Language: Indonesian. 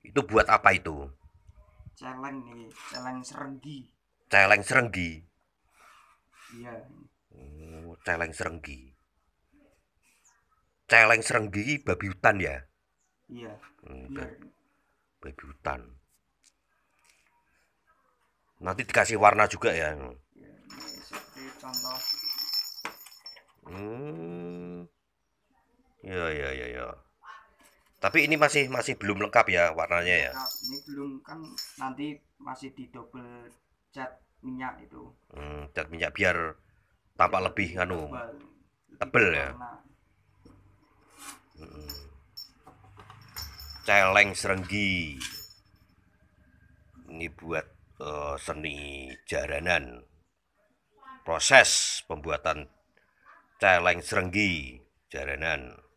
Itu buat apa itu? Celeng nih, celeng serenggi. Celeng serenggi. Iya. Oh, celeng serenggi. Celeng serenggi babi hutan ya? Iya. Hmm, iya. Babi hutan. Nanti dikasih warna juga ya. Iya, seperti contoh. Hmm. Ya, ya, ya, ya. Tapi ini masih masih belum lengkap ya warnanya ya. Ini belum kan nanti masih di double cat minyak itu. Hmm, cat minyak biar tampak lebih nganu. tebel ya. Hmm. Celeng serenggi. Ini buat uh, seni jaranan. Proses pembuatan celeng serenggi jaranan.